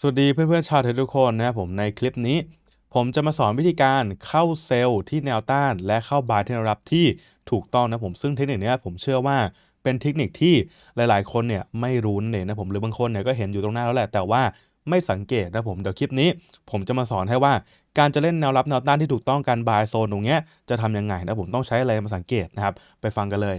สวัสดีเพื่อนๆชาวเทรดทุกคนนะครับผมในคลิปนี้ ผมจะมาสอนวิธีการเข้าเซลล์ที่แนวต้าน และเข้าบายที่นรับที่ถูกต้องนะผมซึ่งเทคนิคนี้ผมเชื่อว่าเป็นเทคนิคที่หลาย ๆ คนเนี่ยไม่รู้นั่นเองนะผมหรือบางคนเนี่ยก็เห็นอยู่ตรงหน้าแล้วแหละแต่ว่าไม่สังเกตนะผมเดี๋ยวคลิปนี้ ผมจะมาสอนให้ว่าการจะเล่นแนวรับแนวต้านที่ถูกต้องการบายโซนตรงเนี้ยจะทํำยังไงนะผมต้องใช้อะไรมาสังเกตนะครับไปฟังกันเลย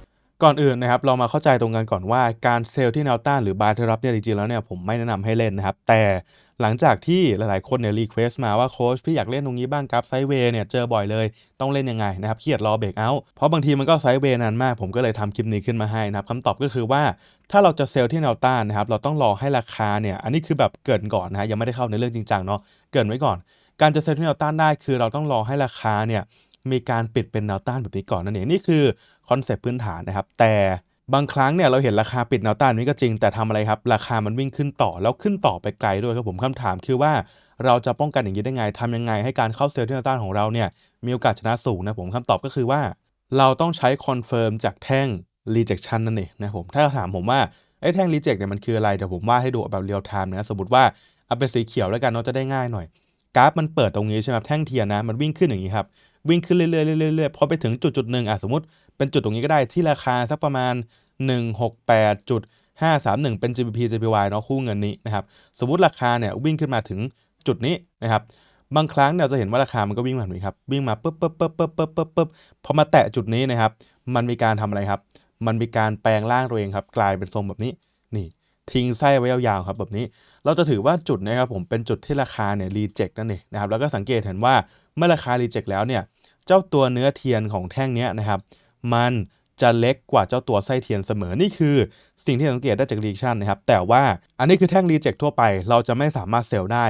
ก่อนอื่นนะครับเรามาเข้าใจตรงกันก่อนว่า การเซลล์ที่เนวต้านหรือบา์เทอรับเนี่ยจริงๆ แล้วเนี่ยผมไม่แนะนำให้เล่นนะครับแต่หลังจากที่หลายๆคนเนี่ยรีเควสต์มาว่าโค้ชพี่อยากเล่นตรงนี้บ้างครับไซเวย์เนี่ยเจอบ่อยเลย ต้องเล่นยังไงนะครับเครียดรอเบรกเอาท์เพราะบางทีมันก็ไซเวย์นานมาก ผมก็เลยทำคลิปนี้ขึ้นมาให้นะครับคำตอบก็คือว่าถ้าเราจะเซลล์ที่แนวต้านนะครับเราต้องรอให้ราคาเนี่ยอันนี้คือแบบเกินก่อนนะฮะยังไม่ได้เข้าในเรื่องจริงจังเนาะเกินไว้ก่อน การจะเซลล์ที่แนวต้านได้คือเราต้องรอให้ราคาเนี่ยมีการปิดเป็นแนวต้านแบบนี้ก่อนนั่นเองนี่คือคอนเซปต์พื้นฐานนะครับ แต่บางครั้งเนี่ยเราเห็นราคาปิดแนวต้านนี้ก็จริง แต่ทำอะไรครับ ราคามันวิ่งขึ้นต่อ แล้วขึ้นต่อไปไกลด้วยครับผมคำถามคือว่าเราจะป้องกันอย่างนี้ได้ไงทำยังไงให้การเข้าเซลล์ที่แนวต้านของเราเนี่ยมีโอกาสชนะสูงนะผมคำตอบก็คือว่า เราต้องใช้คอนเฟิร์มจากแท่งรีเจคชันนั่นเองนะผม ถ้าถามผมว่าไอ้แท่งรีเจคเนี่ยมันคืออะไร เดี๋ยวผมวาดให้ดูแบบเรียลไทม์นะ สมมติว่าเอาเป็นสีเขียวแล้วกันเนาะจะได้ง่ายหน่อย กราฟมันเปิดตรงนี้ใช่ไหมแท่งเทียนนะมันวิ่งขึ้นอย่างนี้ครับวิ่งขึ้นเรื่อยๆเรื่อยๆพอไปถึงจุดจุดหนึ่งอ่ะสมมติเป็นจุดตรงนี้ก็ได้ที่ราคาสักประมาณ 168.531 เป็น GBP JPY เนาะคู่เงินนี้นะครับสมมติราคาเนี่ยวิ่งขึ้นมาถึงจุดนี้นะครับบางครั้งเราจะเห็นว่าราคามันก็วิ่งแบบนี้ครับวิ่งมาปุ๊บปุ๊บปุ๊บปุ๊บปุ๊บปุ๊บปุ๊บพอมาแตะจุดนี้นะครับมันมีการทำอะไรครับ มันมีการแปลงร่างตัวเองครับ กลายเป็นทรงแบบนี้นี่ ทิ้งไส้ไว้ยาวๆครับ แบบนี้ เราจะถือว่าจุดนี้ครับผมเป็นจุดที่ราคาเนี่ยรีเจ็คนั่นเองนะครับแล้วก็สังเกตเห็นว่าเมื่อราคารีเจ็คแล้วเนี่ย เจ้าตัวเนื้อเทียนของแท่งนี้นะครับมันจะเล็กกว่าเจ้าตัวไส้เทียนเสมอ นี่คือ สิ่งที่สังเกตได้จากรีชันนะครับ แต่ว่าอันนี้คือแท่งรีเจ็คทั่วไป เราจะไม่สามารถเซลล์ได้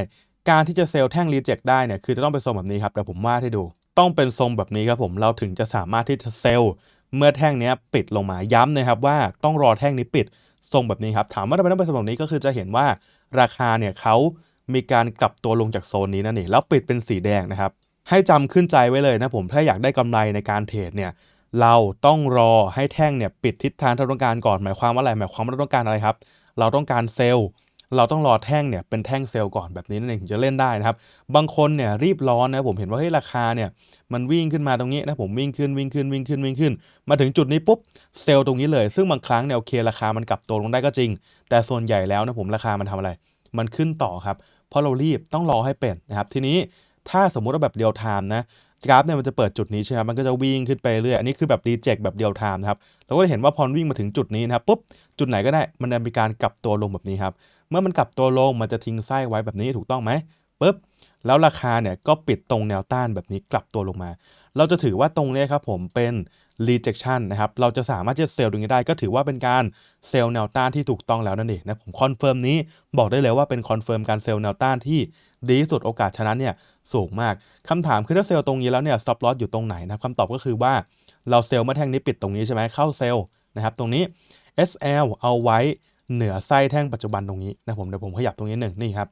การที่จะเซลล์แท่งรีเจ็คได้เนี่ย คือจะต้องเป็นทรงแบบนี้ครับเดี๋ยวผมวาดให้ดู ต้องเป็นทรงแบบนี้ครับผม เราถึงจะสามารถที่จะเซลล์ เมื่อแท่งนี้ปิดลงมา ย้ำนะครับว่าต้องรอแท่งนี้ปิดทรงแบบนี้ครับ ถามว่าทำไมต้องเป็นทรงแบบนี้ ก็คือจะเห็นว่าราคาเนี่ยเขามีการกลับตัวลงจากโซนนี้นั่นเองแล้วปิดเป็นสีแดงนะครับ ให้จำขึ้นใจไว้เลยนะผม ถ้าอยากได้กำไรในการเทรดเนี่ยเราต้องรอให้แท่งเนี่ยปิดทิศทางที่เราต้องการก่อนหมายความว่าอะไรหมายความว่าเราต้องการอะไรครับ เราต้องการเซลเราต้องรอแท่งเนี่ยเป็นแท่งเซลล์ก่อนแบบนี้นั่นเองถึงจะเล่นได้นะครับ บางคนเนี่ยรีบร้อนนะผมเห็นว่าเฮ้ยราคาเนี่ย มันวิ่งขึ้นมาตรงนี้นะผมวิ่งขึ้นวิ่งขึ้นวิ่งขึ้นวิ่งขึ้น มาถึงจุดนี้ปุ๊บเซลล์ตรงนี้เลยซึ่งบางครั้งเนี่ยโอเคราคามันกลับตัวลงได้ก็จริง แต่ส่วนใหญ่แล้วนะผมราคามันทำอะไร มันขึ้นต่อครับ เพราะเรารีบต้องรอให้เป็นนะครับทีนี้ถ้าสมมุติว่าแบบเดียวทามนะกราฟเนี่ยมันจะเปิดจุดนี้ใช่ไหมมันก็จะวิ่งขึ้นไปเรื่อย อันนี้คือแบบรีเจกคแบบเดียวไทม์นะครับ เราก็จะเห็นว่าพอวิ่งมาถึงจุดนี้นะครับปุ๊บจุดไหนก็ได้ มันจะมีการกลับตัวลงแบบนี้ครับเมื่อมันกลับตัวลงมันจะทิ้งไส้ไว้แบบนี้ถูกต้องไหมปุ๊บแล้วราคาเนี่ยก็ปิดตรงแนวต้านแบบนี้กลับตัวลงมา เราจะถือว่าตรงนี้ครับผมเป็น rejection นะครับ เราจะสามารถจะเซลล์ตรงนี้ได้ ก็ถือว่าเป็นการเซลล์แนวต้านที่ถูกต้องแล้วนั่นเองนะผมคอนเฟิร์มนี้บอกได้เลยว่าเป็นคอนเฟิร์มการเซลล์แนวต้านที่ ดีที่สุดโอกาสชนะเนี่ยสูงมากคำถามคือถ้าเซลล์ตรงนี้แล้วเนี่ยซับลอสอยู่ตรงไหนนะคำตอบก็คือว่าเราเซลล์มาแท่งนี้ปิดตรงนี้ใช่ไหมเข้าเซลล์นะครับตรงนี้ SL เอาไว้เหนือไส้แท่งปัจจุบันตรงนี้นะผมเดี๋ยวผมขยับตรงนี้หนึ่งนี่ครับ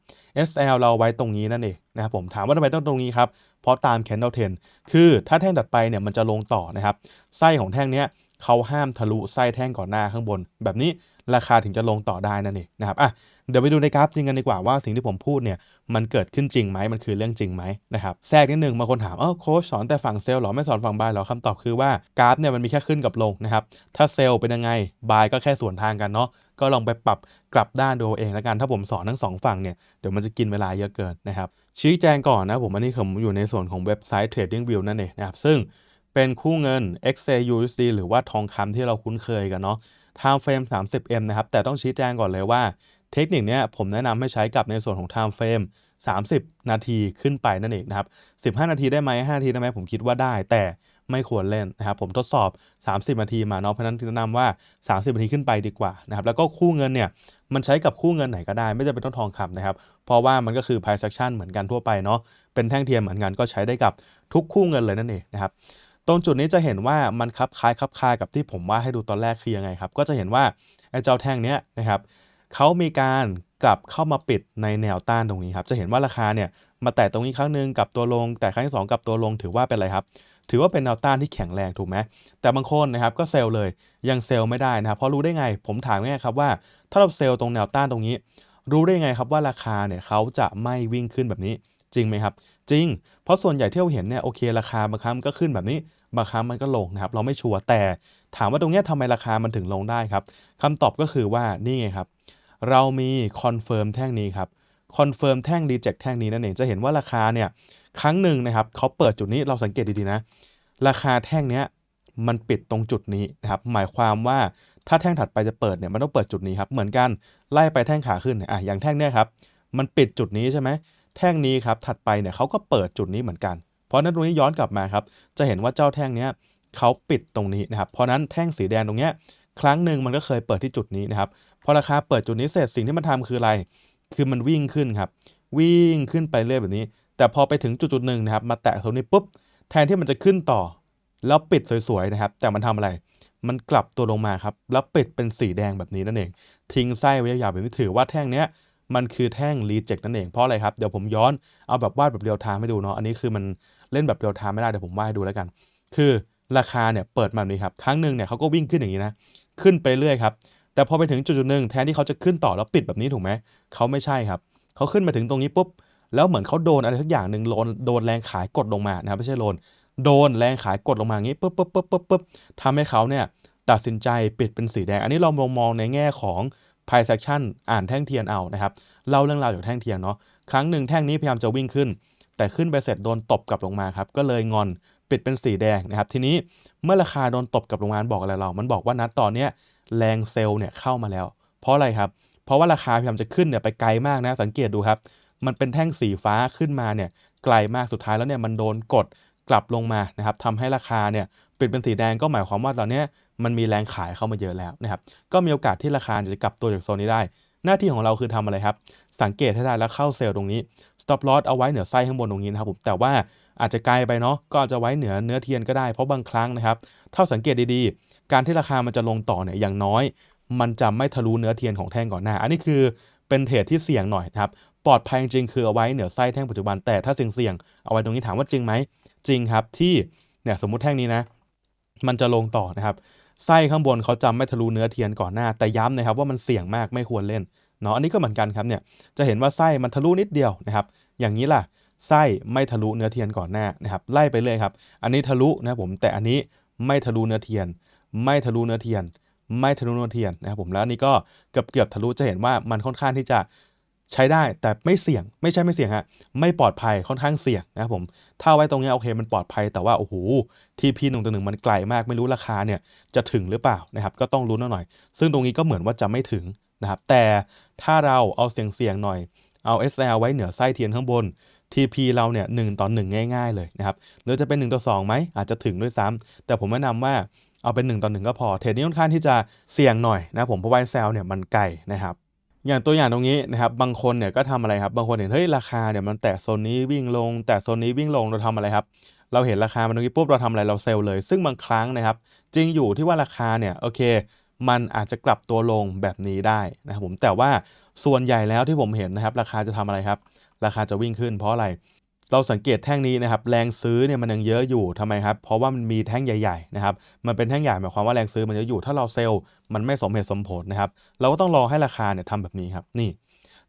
SL เราไว้ตรงนี้นั่นเองนะครับผมถามว่าทำไมต้องตรงนี้ครับ เพราะตาม candle trend คือถ้าแท่งตัดไปเนี่ยมันจะลงต่อนะครับไส้ของแท่งเนี้ยเขาห้ามทะลุไส้แท่งก่อนหน้าข้างบน แบบนี้ราคาถึงจะลงต่อได้นั่นเองนะครับอ่ะเดี๋ยวไปดูในกราฟจริงกันดีกว่าว่าสิ่งที่ผมพูดเนี่ยมันเกิดขึ้นจริงไหมมันคือเรื่องจริงไหมนะครับแทรกนิดหนึ่งบางคนถามเออโค้ชสอนแต่ฝั่งเซลล์หรอไม่สอนฝั่งบายหรอคำตอบคือว่า กราฟเนี่ยมันมีแค่ขึ้นกับลงนะครับถ้าเซลล์เป็นยังไงบายก็แค่ส่วนทางกันเนาะก็ลองไปปรับกลับด้านดูเองแล้วกันถ้าผมสอนทั้งสองฝั่งเนี่ยเดี๋ยวมันจะกินเวลาเยอะเกินนะครับชี้แจงก่อนนะผมอันนี้ผมอยู่ในส่วนของเว็บไซต์ Trading View นั่นเองนะครับซึ่งเป็นคู่เงิน XAUSD หรือว่าทองคำที่เราคุ้นเคยกันเนาะ time frame 30m นะครับแต่ต้องชี้แจงก่อนเลยว่าเทคนิคนี้ผมแนะนำให้ใช้กับในส่วนของ time frame 30 นาทีขึ้นไปนั่นเองนะครับ 15 นาทีได้ไหม5นาทีได้ไหมผมคิดว่าได้ แต่ไม่ควรเล่นนะครับผมทดสอบ 30 นาทีมาเนาะเพราะนั้นแนะนำว่า 30 นาทีขึ้นไปดีกว่านะครับแล้วก็คู่เงินเนี่ยมันใช้กับคู่เงินไหนก็ได้ไม่จำเป็นต้องทองคำนะครับ เพราะว่ามันก็คือ price action เหมือนกันทั่วไปเนาะเป็นแท่งเทียมเหมือนกันก็ใช้ได้กับทุกคู่เงินเลยนั่นเองนะครับตรงจุดนี้จะเห็นว่ามันคับคล้ายคับคลากับที่ผมว่าให้ดูตอนแรกคือยังไงครับก็จะเห็นว่าไอ้เจ้าแท่งเนี้ยนะครับเขามีการกลับเข้ามาปิดในแนวต้านตรงนี้ครับ จะเห็นว่าราคาเนี่ยมาแตะตรงนี้ครั้งหนึ่งกับตัวลง แต่ครั้งที่2กับตัวลงถือว่าเป็นอะไรครับ ถือว่าเป็นแนวต้านที่แข็งแรงถูกไหมแต่บางคนนะครับก็เซลล์เลยยังเซลล์ไม่ได้นะครับ เพราะรู้ได้ไง ผมถามง่ายครับว่า ถ้าเราเซลล์ตรงแนวต้านตรงนี้ รู้ได้ไงครับว่าราคาเนี่ยเขาจะไม่วิ่งขึ้นแบบนี้จริงไหมครับ จริง เพราะส่วนใหญ่ที่เราเห็นเนี่ยโอเคราคาบางครั้งก็ขึ้นแบบนี้บางครั้งมันก็ลงนะครับเราไม่ชัวร์แต่ถามว่าตรงนี้ทำไมราคามันถึงลงได้ครับคำตอบก็คือว่านี่ไงครับเรามีคอนเฟิร์มแท่งนี้ครับคอนเฟิร์มแท่งรีเจ็คแท่งนี้นั่นเองจะเห็นว่าราคาเนี่ย ครั้งหนึ่งนะครับเขาเปิดจุดนี้เราสังเกตดีๆนะ ราคาแท่งนี้มันปิดตรงจุดนี้นะครับหมายความว่าถ้าแท่งถัดไปจะเปิดเนี่ยมันต้องเปิดจุดนี้ครับเหมือนกันไล่ไปแท่งขาขึ้นอ่ะอย่างแท่งเนี้ยครับมันปิดจุดนี้ใช่ไหมแท่งนี้ครับถัดไปเนี่ยเขาก็เปิดจุดนี้เหมือนกัน เพราะนั้นตรงนี้ย้อนกลับมาครับจะเห็นว่าเจ้าแท่งเนี้ยเขาปิดตรงนี้นะครับเพราะนั้นแท่งสีแดงตรงเนี้ยครั้งหนึ่งมันก็เคยเปิดที่จุดนี้นะครับพอราคาเปิดจุดนี้เสร็จสิ่งที่มันทำคืออะไร คือมันวิ่งขึ้นครับ วิ่งขึ้นไปเรื่อยแบบนี้ แต่พอไปถึงจุดจุดหนึ่งนะครับมาแตะตรงนี้ปุ๊บ แทนที่มันจะขึ้นต่อ แล้วปิดสวยๆนะครับ แต่มันทำอะไร มันกลับตัวลงมาครับ แล้วปิดเป็นสีแดงแบบนี้นั่นเอง ทิ้งไส้ไว้ยาวๆแบบนี้ถือว่าแท่งเนี้ยมันคือแท่งรีเจ็คนั่นเอง เพราะอะไรครับ เดี๋ยวผมย้อน เอาแบบวาดแบบเรียวไทม์ให้ดูเนาะ อันนี้คือมันเล่นแบบเรียวไทม์ไม่ได้ เดี๋ยวผมวาดให้ดูแล้วกัน คือราคาเนี่ยเปิดมาแบบนี้ครับ ครั้งหนึ่งเนี่ยเขาก็วิ่งขึ้นอย่างนี้นะขึ้นไปเรื่อยครับแต่พอไปถึงจุดหนึ่งแทนที่เขาจะขึ้นต่อแล้วปิดแบบนี้ถูกไหมเขาไม่ใช่ครับ เขาขึ้นมาถึงตรงนี้ปุ๊บ แล้วเหมือนเขาโดนอะไรสักอย่างหนึ่งโดนโดนแรงขายกดลงมานะครับไม่ใช่โดนโดนแรงขายกดลงมางี้ปุ๊บปุ๊บปุ๊บปุ๊บปุ๊บทำให้เขาเนี่ยตัดสินใจปิดเป็นสีแดง อันนี้เรามองในแง่ของไพ่เซ็กชันอ่านแท่งเทียนเอานะครับเล่าเรื่องราวจากแท่งเทียนเนาะ ครั้งหนึ่งแท่งนี้ พยายามจะวิ่งขึ้น แต่ขึ้นไปเสร็จโดนตบกลับลงมาครับ ก็เลยงอนปิดเป็นสีแดงนะครับ ทีนี้เมื่อราคาโดนตบกลับลงมาบอกอะไรเรา มันบอกว่านัดตอนเนี้ยแรงเซลล์เนี่ยเข้ามาแล้ว เพราะอะไรครับ เพราะว่าราคาพยายามจะขึ้นเนี่ยไปไกลมากนะสังเกตดูครับ มันเป็นแท่งสีฟ้าขึ้นมาเนี่ยไกลมากสุดท้ายแล้วเนี่ยมันโดนกดกลับลงมานะครับทำให้ราคาเนี่ยเปลี่ยนเป็นสีแดงก็หมายความว่า ตอนนี้มันมีแรงขายเข้ามาเยอะแล้วนะครับ ก็มีโอกาสที่ราคาจะกลับตัวจากโซนนี้ได้ หน้าที่ของเราคือทำอะไรครับสังเกตให้ได้แล้วเข้าเซลล์ตรงนี้ stop loss เอาไว้เหนือไส้ข้างบนตรงนี้นะครับผมแต่ว่าอาจจะไกลไปเนาะก็อาจจะไว้เหนือเนื้อเทียนก็ได้เพราะบางครั้งนะครับถ้าสังเกตดีๆการที่ราคามันจะลงต่อเนี่ยอย่างน้อย มันจะไม่ทะลุเนื้อเทียนของแท่งก่อนหน้า อันนี้คือเป็นเทรดที่เสี่ยงหน่อยนะครับ ปลอดภัยจริงคือเอาไว้เหนือไส้แท่งปัจจุบัน แต่ถ้าเสี่ยงๆเอาไว้ตรงนี้ถามว่าจริงไหม จริงครับ ที่เนี่ยสมมุติแท่งนี้นะมันจะลงต่อนะครับไส้ข้างบนเขาจำไม่ทะลุเนื้อเทียนก่อนหน้า แต่ย้ำนะครับ ว่ามันเสี่ยงมากไม่ควรเล่นเนาะ อันนี้ก็เหมือนกันครับเนี่ยจะเห็นว่าไส้มันทะลุนิดเดียวนะครับ อย่างนี้ล่ะไส้ไม่ทะลุเนื้อเทียนก่อนหน้านะครับไล่ไปเลยครับ อันนี้ทะลุนะผมแต่อันนี้ไม่ทะลุเนื้อเทียนไม่ทะลุเนื้อเทียน ไม่ทะลุเนื้อเทียนนะครับผม แล้วนี่ก็เกือบเกือบทะลุจะเห็นว่ามันค่อนข้างที่จะใช้ได้ แต่ไม่เสี่ยง ไม่ใช่ไม่เสี่ยงฮะ ไม่ปลอดภัย ค่อนข้างเสี่ยงนะครับผม ถ้าไว้ตรงนี้โอเคมันปลอดภัย แต่ว่าโอ้โหที่พี่หนึ่งตัวหนึ่งมันไกลมาก ไม่รู้ราคาเนี่ยจะถึงหรือเปล่านะครับ ก็ต้องรู้นหน่อย ซึ่งตรงนี้ก็เหมือนว่าจะไม่ถึงนะครับ แต่ถ้าเราเอาเสี่ยงเสี่ยงหน่อย เอา SL ไว้เหนือไส้เทียนข้างบน TP เราเนี่ยหนึ่งต่อหนึ่งง่าย ๆ เลยนะครับหรือจะเป็น1ต่อ2ไหมอาจจะถึงด้วยซ้ำ แต่ผมแนะนำว่าเอาเป็น1ต่อหนึ่งก็พอเทรดนี้ค่อนข้างที่จะเสี่ยงหน่อยนะผมเพราะว่าเซลเนี่ยมันไกลนะครับ อย่างตัวอย่างตรงนี้นะครับบางคนเนี่ยก็ทำอะไรครับ บางคนเห็นเฮ้ยราคาเนี่ยมันแตะโซนนี้วิ่งลงแตะโซนนี้วิ่งลงเราทำอะไรครับ เราเห็นราคามันตรงนี้ปุ๊บเราทำอะไรเราเซลล์เลยซึ่งบางครั้งนะครับจริงอยู่ที่ว่าราคาเนี่ยโอเค มันอาจจะกลับตัวลงแบบนี้ได้นะครับผมแต่ว่าส่วนใหญ่แล้วที่ผมเห็นนะครับราคาจะทำอะไรครับราคาจะวิ่งขึ้นเพราะอะไรเราสังเกตแท่งนี้นะครับ แรงซื้อเนี่ยมันยังเยอะอยู่ทำไมครับเพราะว่ามันมีแท่งใหญ่ๆนะครับมันเป็นแท่งใหญ่หมายความว่าแรงซื้อมันเยอะอยู่ถ้าเราเซลล์มันไม่สมเหตุสมผลนะครับ เราก็ต้องรอให้ราคาเนี่ยทำแบบนี้ครับนี่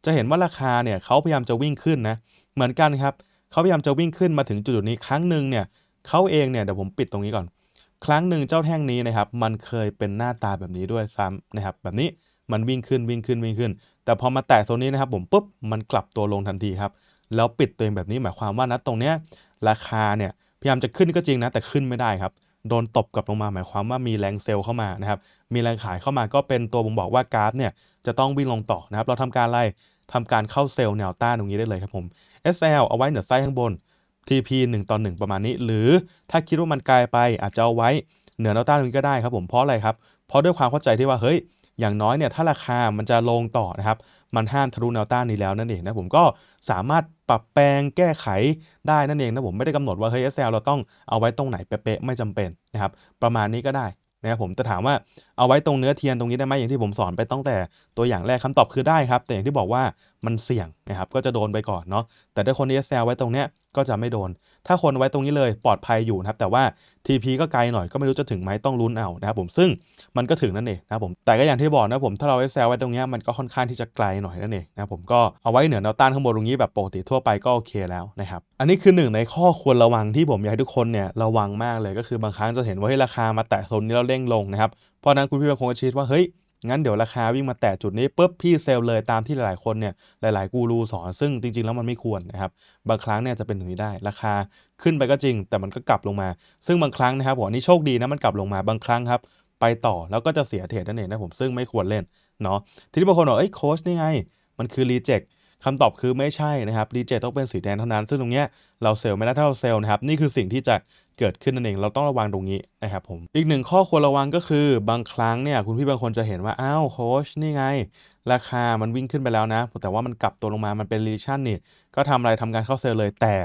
จะเห็นว่าราคาเนี่ยเขาพยายามจะวิ่งขึ้นนะเหมือนกันครับเขาพยายามจะวิ่งขึ้นมาถึงจุดนี้ครั้งหนึ่งเนี่ยเขาเองเนี่ยเดี๋ยวผมปิดตรงนี้ก่อน ครั้งหนึ่งเจ้าแท่งนี้นะครับ มันเคยเป็นหน้าตาแบบนี้ด้วยซ้ำนะครับแบบนี้มันวิ่งขึ้นวิ่งขึ้นวิ่งขึ้น แต่พอมาแตะโซนนี้นะครับผมปุ๊บมันกลับตัวลงทันทีครับแล้วปิดตัวเองแบบนี้หมายความว่านะตรงเนี้ยราคาเนี่ยพยายามจะขึ้นก็จริงนะ แต่ขึ้นไม่ได้ครับโดนตบกลับลงมา หมายความว่ามีแรงเซลล์เข้ามานะครับมีแรงขายเข้ามาก็เป็นตัวบ่งบอกว่ากราฟเนี่ยจะต้องวิ่งลงต่อนะครับเราทำการไล่ทำการเข้าเซลล์แนวต้านตรงนี้ได้เลยครับผม SL เอาไว้เหนือไส้ข้างบน TP 1ต่อ1ประมาณนี้ หรือถ้าคิดว่ามันไกลไป อาจจะเอาไว้เหนือแนวต้านตรงนี้ก็ได้ครับ ผมเพราะอะไรครับเพราะด้วยความเข้าใจที่ว่าเฮ้ยอย่างน้อยเนี่ยถ้าราคามันจะลงต่อนะครับมันห้ามทะลุแนวต้านนี้แล้วนั่นเองนะผมก็สามารถปรับแปลงแก้ไขได้นั่นเองนะผมไม่ได้กำหนดว่าเฮ้ย Excel เราต้องเอาไว้ตรงไหนเป๊ะๆไม่จำเป็นนะครับประมาณนี้ก็ได้นะครับผมจะถามว่าเอาไว้ตรงเนื้อเทียนตรงนี้ได้ไหมอย่างที่ผมสอนไปตั้งแต่ตัวอย่างแรกคำตอบคือได้ครับ แต่อย่างที่บอกว่ามันเสี่ยงนะครับก็จะโดนไปก่อนเนาะแต่ถ้าคนที่ Excel ไว้ตรงเนี้ยก็จะไม่โดนถ้าคนไว้ตรงนี้เลยปลอดภัยอยู่นะครับแต่ว่า TP ก็ไกลหน่อยก็ไม่รู้จะถึงไหมต้องลุ้นเอานะครับผมซึ่งมันก็ถึงนั่นเองนะครับผมแต่ก็อย่างที่บอกนะผมถ้าเราไว้แซวไว้ตรงนี้มันก็ค่อนข้างที่จะไกลหน่อยนั่นเองนะผมก็เอาไว้เหนือแนวต้านข้างบนตรงนี้แบบปกติทั่วไปก็โอเคแล้วนะครับอันนี้คือหนึ่งในข้อควรระวังที่ผมอยากให้ทุกคนเนี่ยระวังมากเลย ก็คือบางครั้งจะเห็นว่าราคามาแตะโซนนี้แล้วเร่งลงนะครับเพราะนั้นคุณพี่บางคนก็ชี้ว่าเฮ้ยงั้นเดี๋ยวราคาวิ่งมาแตะจุดนี้ปุ๊บพี่เซลเลยตามที่หลายๆคนเนี่ยหลายๆ กูรูสอนซึ่งจริงๆ แล้วมันไม่ควรนะครับบางครั้งเนี่ยจะเป็นหงนี้ได้ราคา ขึ้นไปก็จริง แต่มันก็กลับลงมาซึ่งบางครั้งนะครับผมนี่โชคดีนะมันกลับลงมาบางครั้งครับไปต่อแล้วก็จะเสียเทรดนั่นเองนะผมซึ่งไม่ควรเล่นเนาะทีนี้บางคนบอกเอ้ยโค้ชนี่ไงมันคือรีเจ็คคำตอบคือไม่ใช่นะครับดีเจต้องเป็นสีแดงเท่านั้น ซึ่งตรงเนี้ยเราเซลล์ไม่ได้ถ้าเราเซลล์นะครับนี่คือสิ่งที่จะเกิดขึ้นนั่นเองเราต้องระวังตรงนี้นะครับผมอีกหนึ่งข้อควรระวังก็คือบางครั้งเนี่ยคุณพี่บางคนจะเห็นว่าอ้าวโคชนี่ไงราคามันวิ่งขึ้นไปแล้วนะแต่ว่ามันกลับตัวลงมามันเป็นรีชั่นนี่ก็ทำอะไรทำการเข้าเซลล์เลย แต่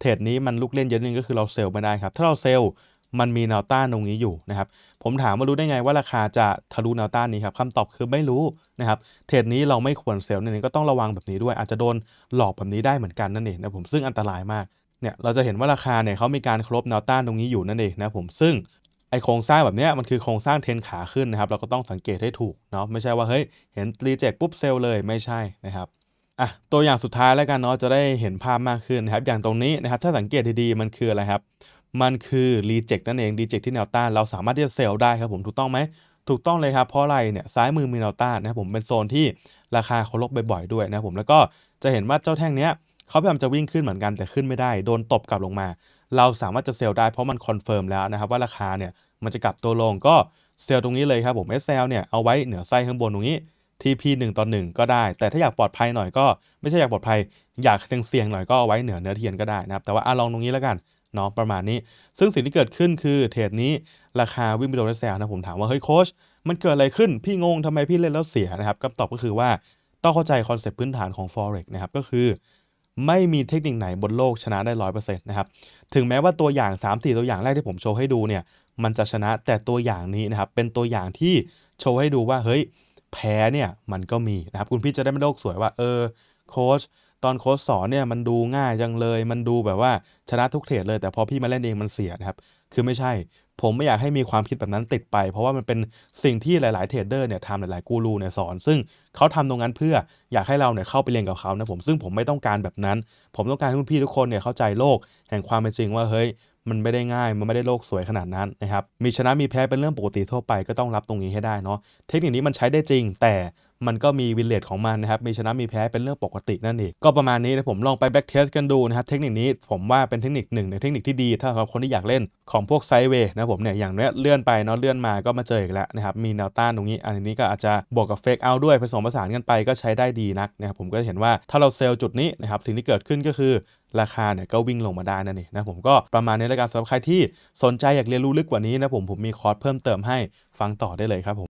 เทรดนี้มันลูกเล่นเยอะนึงก็คือเราเซลล์ไม่ได้ครับถ้าเราเซลล์มันมีแนวต้านตรงนี้อยู่นะครับ ผมถามว่ารู้ได้ไงว่าราคาจะทะลุแนวต้านนี้ครับคำตอบคือไม่รู้นะครับเทรดนี้เราไม่ควรเซลล์นี่ก็ต้องระวังแบบนี้ด้วยอาจจะโดนหลอกแบบนี้ได้เหมือนกันนั่นเองนะผมซึ่งอันตรายมากเนี่ยเราจะเห็นว่าราคาเนี่ยเขามีการครบแนวต้านตรงนี้อยู่นั่นเองนะผมซึ่งไอโครงสร้างแบบนี้มันคือโครงสร้างเทนขาขึ้นนะครับเราก็ต้องสังเกตให้ถูกเนาะไม่ใช่ว่าเฮ้ยเห็นรีเจ็คปุ๊บเซลล์เลยไม่ใช่นะครับอ่ะตัวอย่างสุดท้ายแล้วกันเนาะจะได้เห็นภาพมากขึ้นนะครับอย่างตรงนี้นะครับถ้าสังเกตดีๆมันคืออะไรครับมันคือรีเจ็คนั่นเองรีเจ็คที่แนวต้านเราสามารถที่จะเซลล์ได้ครับผมถูกต้องไหม ถูกต้องเลยครับ เพราะอะไรเนี่ยซ้ายมือมีแนวต้านนะผมเป็นโซนที่ราคาเขาลบบ่อย ๆ ด้วยนะผมแล้วก็ จะเห็นว่าเจ้าแท่งเนี้ยเขาพยายามจะวิ่งขึ้นเหมือนกัน แต่ขึ้นไม่ได้โดนตบกลับลงมา เราสามารถจะเซลล์ได้เพราะมันคอนเฟิร์มแล้วนะครับว่าราคาเนี่ยมันจะกลับตัวลงก็เซลล์ตรงนี้เลยครับผม SL เนี่ยเอาไว้เหนือไส้ข้างบนตรงนี้ TP 1ต่อ1ก็ได้ แต่ถ้าอยากปลอดภัยหน่อยก็ ไม่ใช่อยากปลอดภัยอยากเสี่ยงๆหน่อยก็เอาไว้เหนือเนื้อเทียนก็ได้นะครับแต่ว่าลองตรงนี้แล้วกันเนาะประมาณนี้ซึ่งสิ่งที่เกิดขึ้นคือเทรดนี้ราคาวิ่งไปโดนแซวนะผมถามว่าเฮ้ยโค้ชมันเกิดอะไรขึ้นพี่งงทำไมพี่เล่นแล้วเสียนะครับคำตอบก็คือว่าต้องเข้าใจคอนเซปต์พื้นฐานของ forex นะครับก็คือไม่มีเทคนิคไหนบนโลกชนะได้ร้อยเปอร์เซ็นต์นะครับ ถึงแม้ว่าตัวอย่าง 3-4 ตัวอย่างแรกที่ผมโชว์ให้ดูเนี่ยมันจะชนะแต่ตัวอย่างนี้นะครับเป็นตัวอย่างที่โชว์ให้ดูว่าเฮ้ยแพ้เนี่ยมันก็มีนะครับคุณพี่จะได้ไม่โลกสวยว่าเออโค้ชตอนโค้ชสอนเนี่ยมันดูง่ายจังเลย มันดูแบบว่าชนะทุกเทรดเลยแต่พอพี่มาเล่นเองมันเสียนะครับคือไม่ใช่ ผมไม่อยากให้มีความคิดแบบนั้นติดไป เพราะว่ามันเป็นสิ่งที่หลายๆเทรดเดอร์เนี่ยทำหลายๆกูรูเนี่ยสอน ซึ่งเขาทำตรงนั้นเพื่ออยากให้เราเนี่ยเข้าไปเรียนกับเขานะผมซึ่งผมไม่ต้องการแบบนั้น ผมต้องการให้คุณพี่ทุกคนเนี่ยเข้าใจโลกแห่งความเป็นจริงว่าเฮ้ยมันไม่ได้ง่าย มันไม่ได้โลกสวยขนาดนั้นนะครับมีชนะมีแพ้เป็นเรื่องปกติทั่วไปก็ต้องรับตรงนี้ให้ได้เนาะเทคนิคนี้มันใช้ได้จริง แต่มันก็มีวินเลตของมันนะครับ มีชนะมีแพ้เป็นเรื่องปกตินั่นเอง ก็ประมาณนี้นะผมลองไปแบ็กเทสกันดูนะครับ เทคนิคนี้ผมว่าเป็นเทคนิคหนึ่งในเทคนิคที่ดีถ้าสำหรับคนที่อยากเล่นของพวกไซเวย์นะผมเนี่ยอย่างเนี้ยเลื่อนไปเนาะเลื่อนมาก็มาเจออีกแล้วนะครับ มีแนวต้านตรงนี้ อันนี้ก็อาจจะบวกกับเฟกเอาด้วย ผสมผสานกันไปก็ใช้ได้ดีนักนะครับผมก็เห็นว่าถ้าเราเซลล์จุดนี้นะครับสิ่งที่เกิดขึ้นก็คือราคาเนี่ยก็วิ่งลงมาได้นั่นเองนะผมก็ประมาณนี้แล้วกันสำหรับใคร ที่สนใจอยากเรียนรู้ลึกกว่านี้นะผมผมมีคอร์สเพิ่มเติมให้ฟังต่อได้เลยครับผม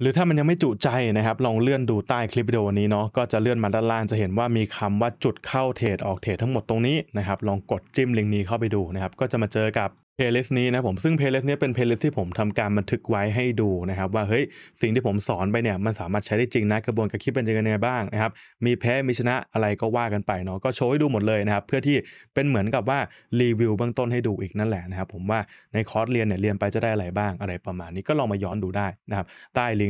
หรือถ้ามันยังไม่จุใจนะครับ ลองเลื่อนดูใต้คลิปวิดีโอนี้เนาะก็จะเลื่อนมาด้านล่างจะเห็นว่ามีคำว่าจุดเข้าเทรดออกเทรดทั้งหมดตรงนี้นะครับลองกดจิ้มลิงก์นี้เข้าไปดูนะครับก็จะมาเจอกับเพลย์ลิสต์นี้นะผมซึ่งเพลย์ลิสต์นี้เป็นเพลย์ลิสต์ที่ผมทำการบันทึกไว้ให้ดูนะครับว่าเฮ้ยสิ่งที่ผมสอนไปเนี่ยมันสามารถใช้ได้จริงนะกระบวนการคิดเป็นยังไงบ้างนะครับมีแพ้มีชนะอะไรก็ว่ากันไปเนาะก็โชว์ให้ดูหมดเลยนะครับเพื่อที่เป็นเหมือนกับว่ารีวิวเบื้องต้นให้ดูอีกนั่นแหละนะครับผมว่าในคอร์สเรียนเนี่ยเรียนไปจะได้อะไรบ้างอะไรประมาณนี้ก็ลองมาย้อนดูได้นะครับใต้ลิง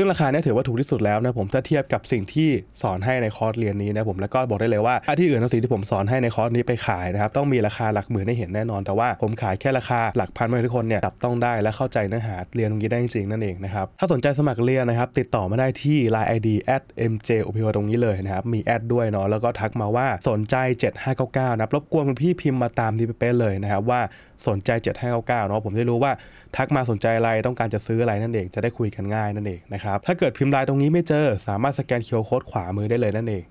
ซึ่งราคาเนี่ยถือว่า ถูกที่สุดแล้วนะผมถ้าเทียบกับสิ่งที่สอนให้ในคอร์สเรียนนี้นะผมแล้วก็บอกได้เลยว่าที่อื่นเอาสิ่งที่ผมสอนให้ในคอร์สนี้ไปขายนะครับต้องมีราคาหลักหมื่นให้เห็นแน่นอน แต่ว่าผมขายแค่ราคา หลักพันใม่ทุกคนเนี่ยจับต้องได้และเข้าใจเนื้อหาเรียนตรงนี้ได้จริงๆนั่นเองนะครับถ้าสนใจสมัครเรียนนะครับติดต่อมาได้ที่ Line ID m j o p o ตรงนี้เลยนะครับมีแอดด้วยเนาะแล้วก็ทักมาว่าสนใจ 7599 นะรบกวนพี่พิมพ์มาตามที่เป๊ะเลยนะครับว่าสนใจ7599เนาะผมได้รู้ว่า ทักมาสนใจอะไรต้องการจะซื้ออะไรนั่นเองจะได้คุยกันง่ายนั่นเองนะครับถ้าเกิดพิมพ์ลายตรงนี้ไม่เจอสามารถสแกนเคียวโค้ดขวามือได้เลยนั่นเอง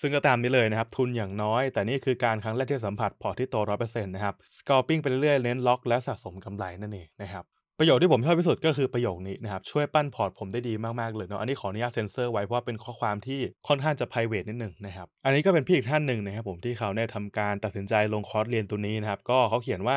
ซึ่งก็ตามนี้เลยนะครับ ทุนอย่างน้อยแต่นี่คือการครั้งแรกที่สัมผัสพอที่โตร้อยเปอร์เซ็นต์นะครับสกอปปิ้งไปเรื่อยเน้นล็อกและสะสมกำไรนั่นเองนะครับ ประโยคที่ผมชอบที่สุดก็คือประโยคนี้นะครับช่วยปั้นพอร์ตผมได้ดีมากๆเลยเนาะอันนี้ขออนุญาตเซ็นเซอร์ไว้ เพราะเป็นข้อความที่ค่อนข้างจะ p r i v a t นิดหนึ่งนะครับอันนี้ก็เป็นพี่อีกท่านหนึ่งนะครับผมที่เขาได้ทำการตัดสินใจลงคอร์สเรียนตัวนี้นะครับก็เขาเขียนว่า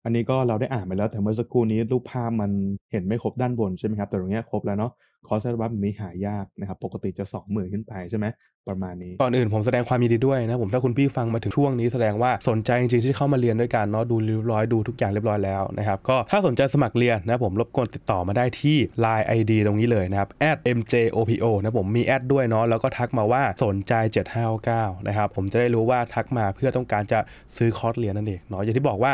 บอันนี้ก็เราได้อ่านไปแล้วแต่เมื่อสักครู่นี้รูปภาพมันเห็นไม่ครบด้านบน ใช่ไหมครับ แต่ตรงนี้ครบแล้วเนาะคอร์สอั์บั้มนี้หายากนะครับปกติจะสองหมื่นขึ้นไปใช่ไหมประมาณนี้ก่อนอื่นผมแสดงความยินดีด้วยนะผมถ้าคุณพี่ฟังมาถึงช่วงนี้แสดงว่าสนใจจริงๆ ที่เข้ามาเรียนด้วยกันเนาะดูเรียบร้อยดูทุกอย่างเรียบร้อยแล้วนะครับก็ถ้าสนใจสมัครเรียนนะผมรบกวนติดต่อมาได้ที่ Line ID ตรงนี้เลยนะครับ @mjopo นะผมมีแอดด้วยเนาะแล้วก็ทักมาว่าสนใจ7599นะครับผมจะได้รู้ว่าทักมาเพื่อต้องการจะซื้อคอร์สเรียนนั่นเองเนาะอย่างที่บอกว่า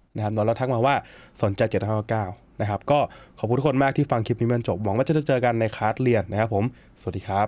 นะครับ์เราทักมาว่าสนใจ7้9นะครับก็ขอบคุณทุกคนมากที่ฟังคลิปนี้มันจบ หวังว่าจะเจอกันในคลาสเรียนนะครับผม สวัสดีครับ